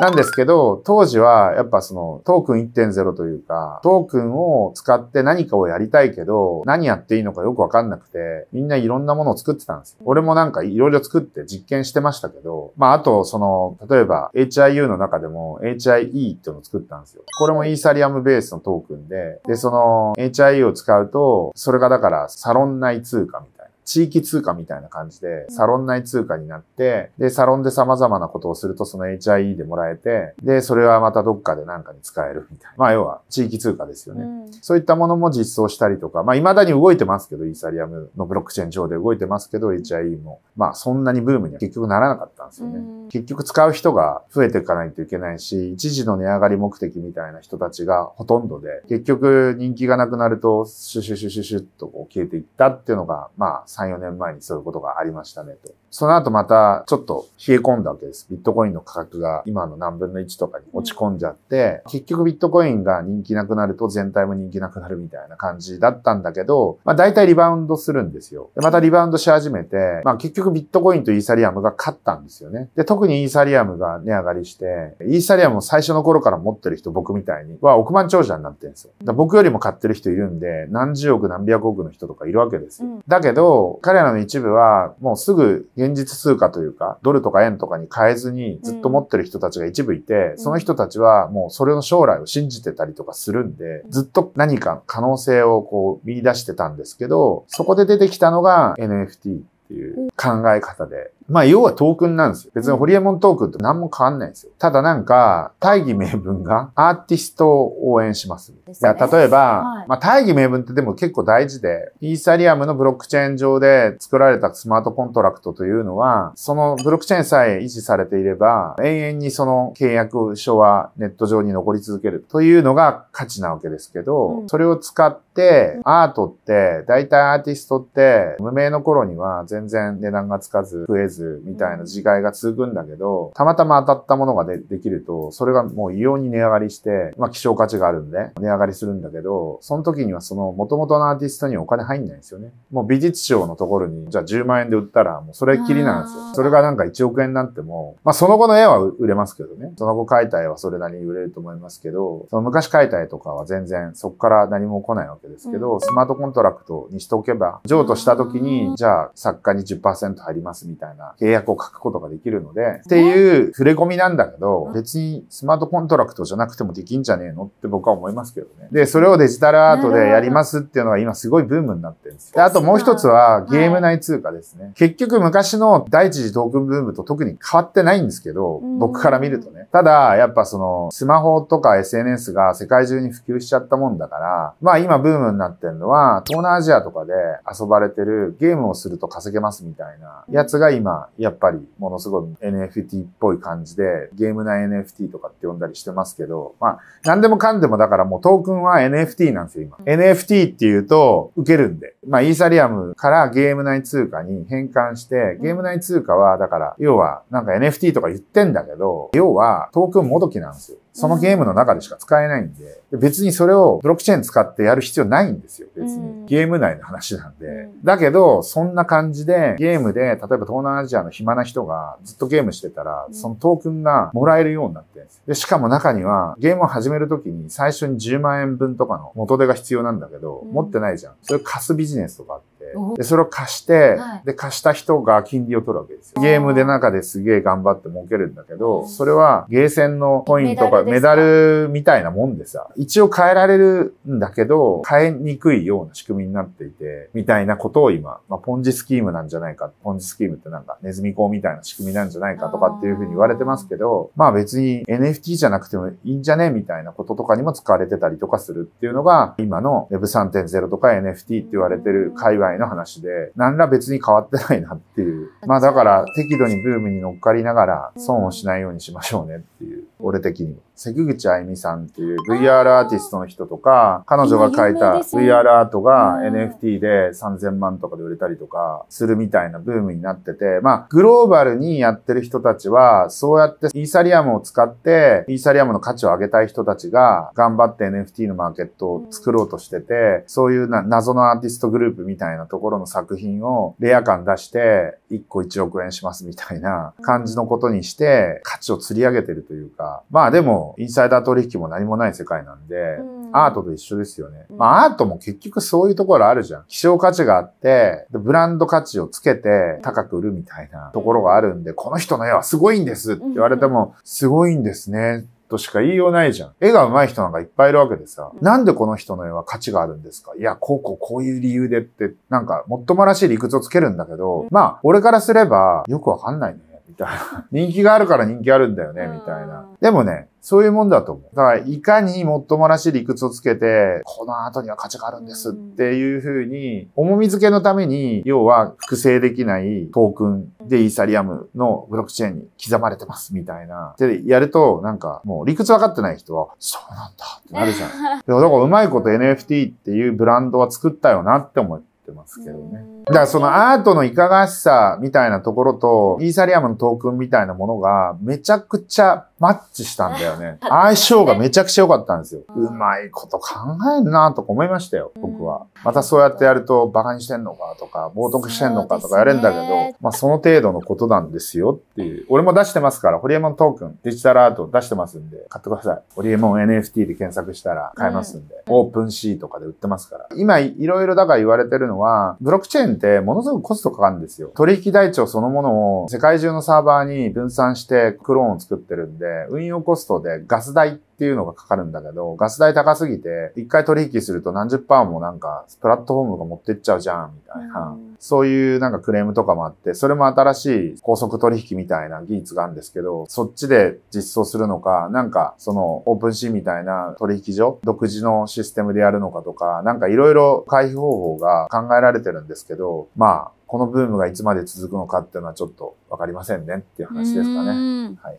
なんですけど、当時はやっぱそのトークン1.0というか、トークンを使って何かをやりたいけど、何やっていいのかよくわかんなくて、みんないろんなものを作ってたんです。俺もなんかいろいろ作って実験してましたけど、まああとその、例えば HIU の中でも HIE っていうのを作ったんですよ。これもイーサリアムベースのトークンで、で、その HIE を使うと、それがだからサロン内通貨みたいな。地域通貨みたいな感じで、サロン内通貨になって、で、サロンで様々なことをするとその HIE でもらえて、で、それはまたどっかでなんかに使えるみたいな。まあ、要は地域通貨ですよね。うん、そういったものも実装したりとか、まあ、未だに動いてますけど、イーサリアムのブロックチェーン上で動いてますけど、HIE も、まあ、そんなにブームには結局ならなかったんですよね。うん、結局使う人が増えていかないといけないし、一時の値上がり目的みたいな人たちがほとんどで、結局人気がなくなると、シュシュシュシュシュっとこう消えていったっていうのが、まあ、3、4年前にそういうことがありましたねと。その後またちょっと冷え込んだわけです。ビットコインの価格が今の何分の1とかに落ち込んじゃって、結局ビットコインが人気なくなると全体も人気なくなるみたいな感じだったんだけど、まあ大体リバウンドするんですよ。でまたリバウンドし始めて、まあ結局ビットコインとイーサリアムが勝ったんですよね。で、特にイーサリアムが値上がりして、イーサリアムを最初の頃から持ってる人、僕みたいには億万長者になってるんですよ。だ僕よりも買ってる人いるんで、何十億何百億の人とかいるわけですよ。だけど、彼らの一部はもうすぐ現実通貨というか、ドルとか円とかに変えずにずっと持ってる人たちが一部いて、その人たちはもうそれの将来を信じてたりとかするんで、ずっと何か可能性をこう見出してたんですけど、そこで出てきたのが NFT っていう考え方で、まあ、要はトークンなんですよ。別にホリエモントークンと何も変わんないですよ。ただなんか、大義名分がアーティストを応援します。です、例えば、まあ、大義名分ってでも結構大事で、イーサリアムのブロックチェーン上で作られたスマートコントラクトというのは、そのブロックチェーンさえ維持されていれば、永遠にその契約書はネット上に残り続けるというのが価値なわけですけど、それを使って、アートって、大体アーティストって、無名の頃には全然値段がつかず、増えず、ずみたいな時害が続くんだけど、たまたま当たったものがでできると、それがもう異様に値上がりして、まあ希少価値があるんで、値上がりするんだけど、その時にはその元々のアーティストにお金入んないんですよね。もう美術賞のところに、じゃあ10万円で売ったら、もうそれっきりなんですよ。それがなんか1億円になっても、まあその後の絵は売れますけどね。その後描いた絵はそれなりに売れると思いますけど、その昔描いた絵とかは全然そこから何も来ないわけですけど、うん、スマートコントラクトにしておけば、譲渡した時に、じゃあ作家に10%入りますみたいな契約を書くことができるので、っていう触れ込みなんだけど、別にスマートコントラクトじゃなくてもできんじゃねえのって僕は思いますけどね。で、それをデジタルアートでやりますっていうのは今すごいブームになってるんです。で、あともう一つはゲーム内通貨ですね。結局昔の第一次トークンブームと特に変わってないんですけど、僕から見るとね。ただ、やっぱそのスマホとか SNS が世界中に普及しちゃったもんだから、まあ今ブームになってるのは東南アジアとかで遊ばれてるゲームをすると稼げますみたいなやつが今やっぱりものすごい NFT っぽい感じで、ゲーム内 NFT とかって呼んだりしてますけど、まあ、なんでもかんでもだからもうトークンは NFT なんですよ、今。NFT っていうと、受けるんで。まあ、イーサリアムからゲーム内通貨に変換して、ゲーム内通貨は、だから、要は、なんか NFT とか言ってんだけど、要は、トークンもどきなんですよ。そのゲームの中でしか使えないんで、別にそれをブロックチェーン使ってやる必要ないんですよ、別に。ゲーム内の話なんで。だけど、そんな感じで、ゲームで、例えば東南アジアの暇な人がずっとゲームしてたら、そのトークンがもらえるようになってで、しかも中には、ゲームを始めるときに最初に10万円分とかの元手が必要なんだけど、持ってないじゃん。それ貸すビジネスとかあって、で、それを貸して、はい、で、貸した人が金利を取るわけですよ。ゲームで中ですげえ頑張って儲けるんだけど、それはゲーセンのコインとかメダルみたいなもんでさ、一応変えられるんだけど、変えにくいような仕組みになっていて、みたいなことを今、まあ、ポンジスキームなんじゃないか、ポンジスキームってなんかネズミ講みたいな仕組みなんじゃないかとかっていうふうに言われてますけど、まあ別に NFT じゃなくてもいいんじゃねみたいなこととかにも使われてたりとかするっていうのが、今の Web3.0 とか NFT って言われてる界隈の話で、何ら別に変わってないなっていう。まあだから適度にブームに乗っかりながら損をしないようにしましょうねっていう。俺的にも。関口あゆみさんっていう VR アーティストの人とか、彼女が描いた VR アートが NFT で3000万とかで売れたりとかするみたいなブームになってて、まあ、グローバルにやってる人たちは、そうやってイーサリアムを使って、イーサリアムの価値を上げたい人たちが頑張って NFT のマーケットを作ろうとしてて、そういうな謎のアーティストグループみたいなところの作品をレア感出して、1個1億円しますみたいな感じのことにして、価値を釣り上げてるというか、、まあでも、インサイダー取引も何もない世界なんで、うん、アートと一緒ですよね。まあアートも結局そういうところあるじゃん。希少価値があって、ブランド価値をつけて高く売るみたいなところがあるんで、この人の絵はすごいんですって言われても、すごいんですね。としか言いようないじゃん。絵が上手い人なんかいっぱいいるわけでさ、なんでこの人の絵は価値があるんですかいや、こうこうこういう理由でって、なんか、もっともらしい理屈をつけるんだけど、まあ、俺からすれば、よくわかんないね。たいな。人気があるから人気あるんだよね、みたいな。でもね、そういうもんだと思う。だから、いかにもっともらしい理屈をつけて、この後には価値があるんですっていうふうに、重み付けのために、要は複製できないトークンでイーサリアムのブロックチェーンに刻まれてます、みたいな。で、やると、なんか、もう理屈わかってない人は、そうなんだってなるじゃん。だから、うまいこと NFT っていうブランドは作ったよなって思て。ってますけどね。だからそのアートのいかがしさみたいなところと、イーサリアムのトークンみたいなものがめちゃくちゃマッチしたんだよね。相性がめちゃくちゃ良かったんですよ。うまいこと考えるなとか思いましたよ、僕は。またそうやってやると馬鹿にしてんのかとか、冒涜してんのかとかやれんだけど、まあその程度のことなんですよっていう。俺も出してますから、ホリエモントークン、デジタルアート出してますんで、買ってください。ホリエモン NFT で検索したら買えますんで、オープンシーとかで売ってますから。今いろいろだから言われてるのは、ブロックチェーンってものすごくコストかかるんですよ。取引台帳そのものを世界中のサーバーに分散してクローンを作ってるんで、で、運用コストでガス代っていうのがかかるんだけど、ガス代高すぎて、一回取引すると何十パーもなんか、プラットフォームが持ってっちゃうじゃん、みたいな。そういうなんかクレームとかもあって、それも新しい高速取引みたいな技術があるんですけど、そっちで実装するのか、なんかそのオープンシーンみたいな取引所、独自のシステムでやるのかとか、なんかいろいろ回避方法が考えられてるんですけど、まあ、このブームがいつまで続くのかっていうのはちょっとわかりませんねっていう話ですかね。はい。